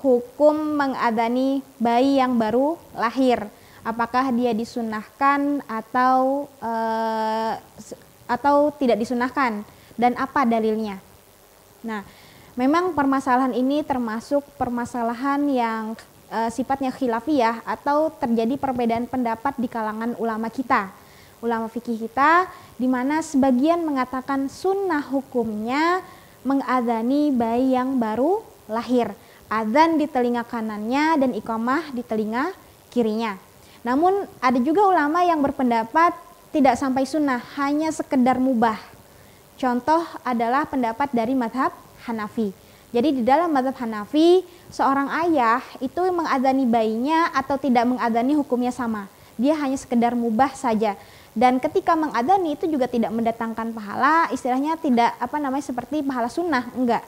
hukum mengadani bayi yang baru lahir. Apakah dia disunahkan atau uh, atau tidak disunahkan dan apa dalilnya? Nah, memang permasalahan ini termasuk permasalahan yang uh, sifatnya khilafiyah atau terjadi perbedaan pendapat di kalangan ulama kita. Ulama fikih kita di mana sebagian mengatakan sunnah hukumnya mengadani bayi yang baru lahir azan di telinga kanannya dan ikomah di telinga kirinya. Namun ada juga ulama yang berpendapat tidak sampai sunnah, hanya sekedar mubah. Contoh adalah pendapat dari madhab Hanafi. Jadi di dalam madhab Hanafi, seorang ayah itu mengadani bayinya atau tidak mengadani hukumnya sama. Dia hanya sekedar mubah saja. Dan ketika mengadani itu juga tidak mendatangkan pahala, istilahnya tidak apa namanya seperti pahala sunnah, enggak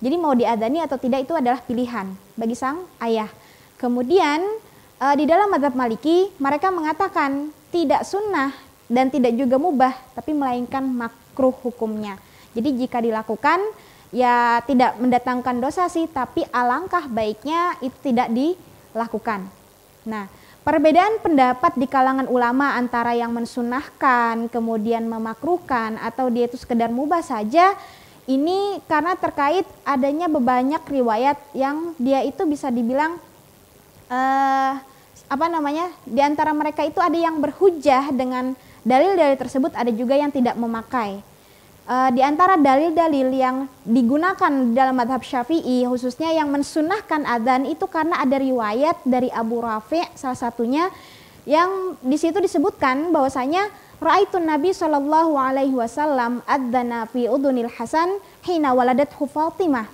jadi mau diadani atau tidak itu adalah pilihan bagi sang ayah. Kemudian e, di dalam madhab maliki mereka mengatakan tidak sunnah dan tidak juga mubah tapi melainkan makruh hukumnya. Jadi jika dilakukan ya tidak mendatangkan dosa sih tapi alangkah baiknya itu tidak dilakukan. Nah perbedaan pendapat di kalangan ulama antara yang mensunahkan kemudian memakruhkan atau dia itu sekedar mubah saja ini karena terkait adanya banyak riwayat yang dia itu bisa dibilang uh, apa namanya di antara mereka itu ada yang berhujah dengan dalil-dalil tersebut, ada juga yang tidak memakai. Uh, di antara dalil-dalil yang digunakan dalam madhab syafi'i khususnya yang mensunahkan adzan itu karena ada riwayat dari Abu Rafi' salah satunya yang di situ disebutkan bahwasanya Ra'aitu Nabi Shallallahu alaihi wasallam adzana fi udunil Hasan hina waladat Fatimah.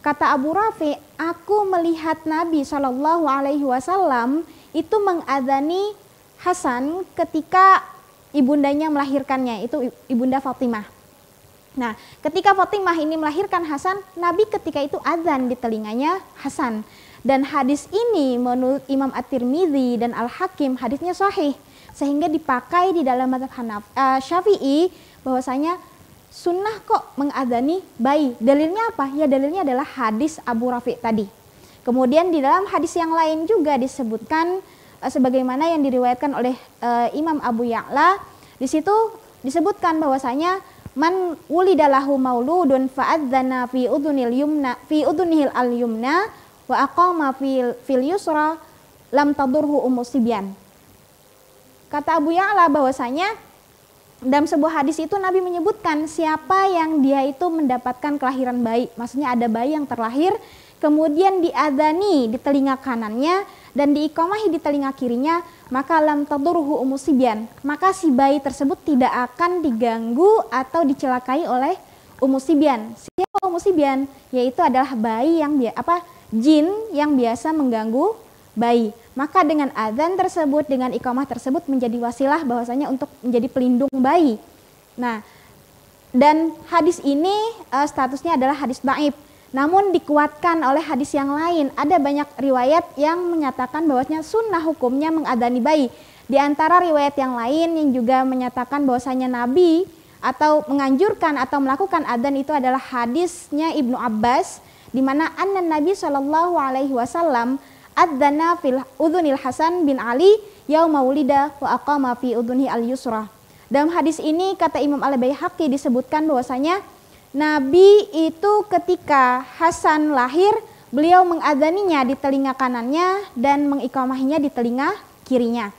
Kata Abu Rafi, aku melihat Nabi Shallallahu alaihi wasallam itu mengadzani Hasan ketika ibundanya melahirkannya itu ibunda Fatimah. Nah, ketika Fatimah ini melahirkan Hasan, Nabi ketika itu azan di telinganya Hasan. Dan hadis ini menurut Imam At-Tirmidzi dan Al-Hakim hadisnya sahih sehingga dipakai di dalam mazhab Hanaf uh, Syafi'i bahwasanya sunnah kok mengadani bayi. Dalilnya apa? Ya dalilnya adalah hadis Abu Rafi tadi. Kemudian di dalam hadis yang lain juga disebutkan uh, sebagaimana yang diriwayatkan oleh uh, Imam Abu Ya'la di situ disebutkan bahwasanya Man wulidalahu lahu mauludun fa'adzana fi udhunil yumna fi udhunil al yumna wa aqama fil, fil yusra lam tadurhu umusibyan. Kata Abu Ya'la bahwasanya dalam sebuah hadis itu Nabi menyebutkan siapa yang dia itu mendapatkan kelahiran bayi. Maksudnya ada bayi yang terlahir kemudian diadani di telinga kanannya dan diikomahi di telinga kirinya, maka lam tadurhu umusibian Maka si bayi tersebut tidak akan diganggu atau dicelakai oleh umusibian Siapa umusibian Yaitu adalah bayi yang apa jin yang biasa mengganggu bayi. Maka dengan adzan tersebut, dengan ikomah tersebut menjadi wasilah bahwasanya untuk menjadi pelindung bayi. Nah, dan hadis ini eh, statusnya adalah hadis dhaif namun dikuatkan oleh hadis yang lain, ada banyak riwayat yang menyatakan bahwasanya sunnah hukumnya mengadani bayi. Di antara riwayat yang lain yang juga menyatakan bahwasanya Nabi atau menganjurkan atau melakukan adan itu adalah hadisnya Ibnu Abbas di mana anna Nabi Shallallahu alaihi wasallam adzana fil udhunil Hasan bin Ali yauma wulida wa aqama fi udhunhi al yusra. Dalam hadis ini kata Imam Al-Baihaqi disebutkan bahwasanya Nabi itu ketika Hasan lahir, beliau mengadzaninya di telinga kanannya dan mengikomahinya di telinga kirinya.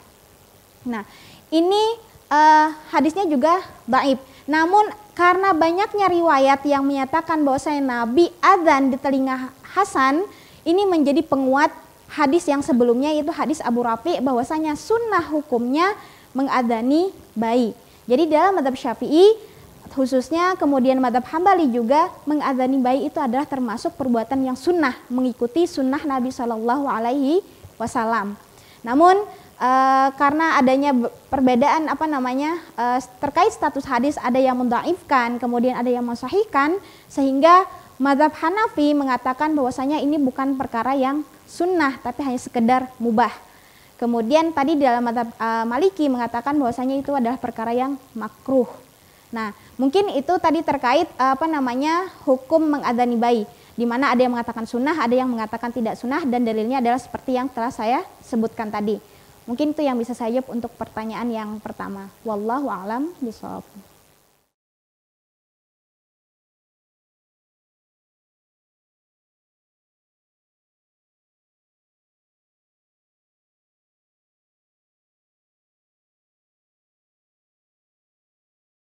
Nah, ini eh, hadisnya juga baik. Namun karena banyaknya riwayat yang menyatakan bahwa saya Nabi adzan di telinga Hasan, ini menjadi penguat hadis yang sebelumnya yaitu hadis Abu Rafi bahwasanya sunnah hukumnya mengadani bayi. Jadi dalam madhab syafi'i khususnya kemudian madhab hambali juga mengadani bayi itu adalah termasuk perbuatan yang sunnah mengikuti sunnah Nabi Shallallahu Alaihi Wasallam. Namun e, karena adanya perbedaan apa namanya e, terkait status hadis ada yang mendaifkan kemudian ada yang mensahihkan sehingga madhab Hanafi mengatakan bahwasanya ini bukan perkara yang sunnah tapi hanya sekedar mubah. Kemudian tadi dalam madhab e, Maliki mengatakan bahwasanya itu adalah perkara yang makruh. Nah, mungkin itu tadi terkait eh, apa namanya hukum mengadani bayi, di mana ada yang mengatakan sunnah, ada yang mengatakan tidak sunnah, dan dalilnya adalah seperti yang telah saya sebutkan tadi. Mungkin itu yang bisa saya jawab untuk pertanyaan yang pertama. Wallahu a'lam bishawab.